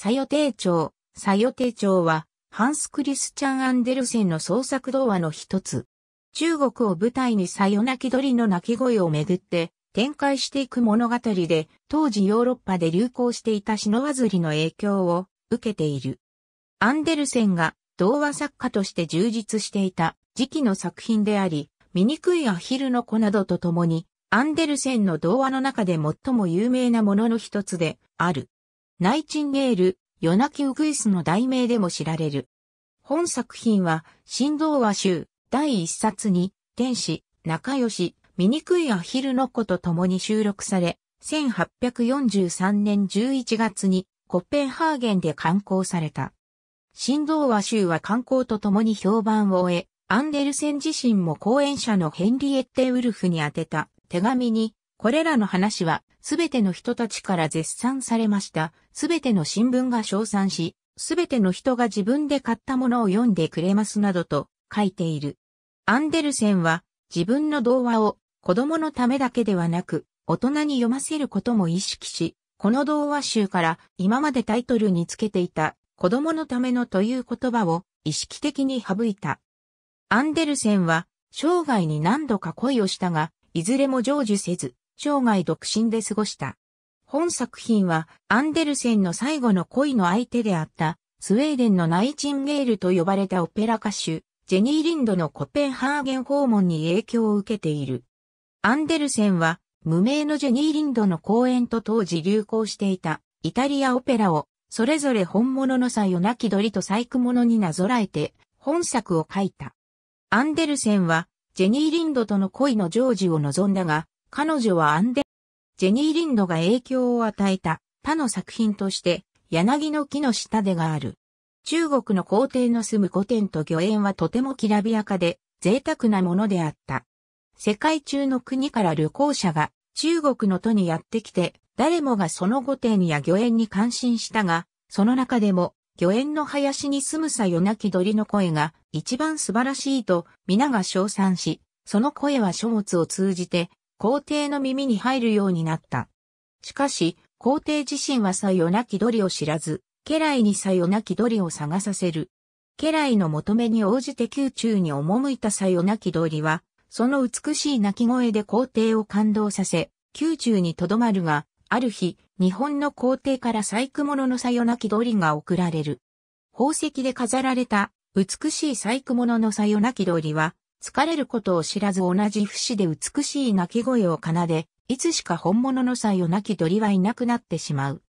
ウ、サヨテイチョウは、ハンス・クリスチャン・アンデルセンの創作童話の一つ。中国を舞台にさよ泣き鳥の鳴き声をめぐって展開していく物語で、当時ヨーロッパで流行していたシノワズリの影響を受けている。アンデルセンが童話作家として充実していた時期の作品であり、醜いアヒルの子などと共に、アンデルセンの童話の中で最も有名なものの一つである。ナイチンゲール、ヨナキウグイスの題名でも知られる。本作品は、神道話集、第一冊に、天使、仲良し、醜いアヒルの子と共に収録され、1843年11月にコッペンハーゲンで刊行された。神道話集は刊行とともに評判を終え、アンデルセン自身も講演者のヘンリエッテ・ウルフに宛てた手紙にこれらの話は、すべての人たちから絶賛されました。すべての新聞が称賛し、すべての人が自分で買ったものを読んでくれますなどと書いている。アンデルセンは自分の童話を子供のためだけではなく大人に読ませることも意識し、この童話集から今までタイトルにつけていた子供のためのという言葉を意識的に省いた。アンデルセンは生涯に何度か恋をしたが、いずれも成就せず、生涯独身で過ごした。本作品は、アンデルセンの最後の恋の相手であった、スウェーデンのナイチンゲールと呼ばれたオペラ歌手、ジェニー・リンドのコペンハーゲン訪問に影響を受けている。アンデルセンは、無名のジェニー・リンドの公演と当時流行していた、イタリアオペラを、それぞれ本物のさよなき鳥と細工物になぞらえて、本作を書いた。アンデルセンは、ジェニー・リンドとの恋の成就を望んだが、彼女はアンデ、ジェニー・リンドが影響を与えた他の作品として、柳の木の下でがある。中国の皇帝の住む御殿と御苑はとてもきらびやかで、贅沢なものであった。世界中の国から旅行者が中国の都にやってきて、誰もがその御殿や御苑に感心したが、その中でも、御苑の林に住むさよなき鳥の声が一番素晴らしいと皆が称賛し、その声は書物を通じて皇帝の耳に入るようになった。しかし、皇帝自身はさよなき鳥を知らず、家来にさよなき鳥を探させる。家来の求めに応じて宮中に赴いたさよなき鳥は、その美しい鳴き声で皇帝を感動させ、宮中に留まるが、ある日、日本の皇帝から細工物のさよなき鳥が贈られる。宝石で飾られた美しい細工物のさよなき鳥は、疲れることを知らず同じ節で美しい鳴き声を奏で、いつしか本物のさよなき鳥はいなくなってしまう。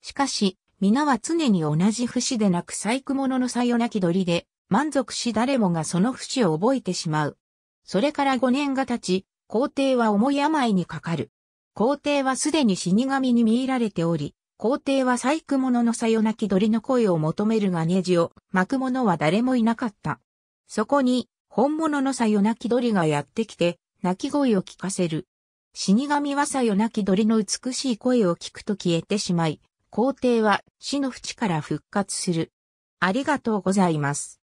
しかし、皆は常に同じ節でなく細工物のさよなき鳥で、満足し誰もがその節を覚えてしまう。それから5年が経ち、皇帝は重い病にかかる。皇帝はすでに死神に見入られており、皇帝は細工物のさよなき鳥の声を求めるがネジを巻く者は誰もいなかった。そこに、本物のさよなき鳥がやってきて、鳴き声を聞かせる。死神はさよなき鳥の美しい声を聞くと消えてしまい、皇帝は死の淵から復活する。ありがとうございます。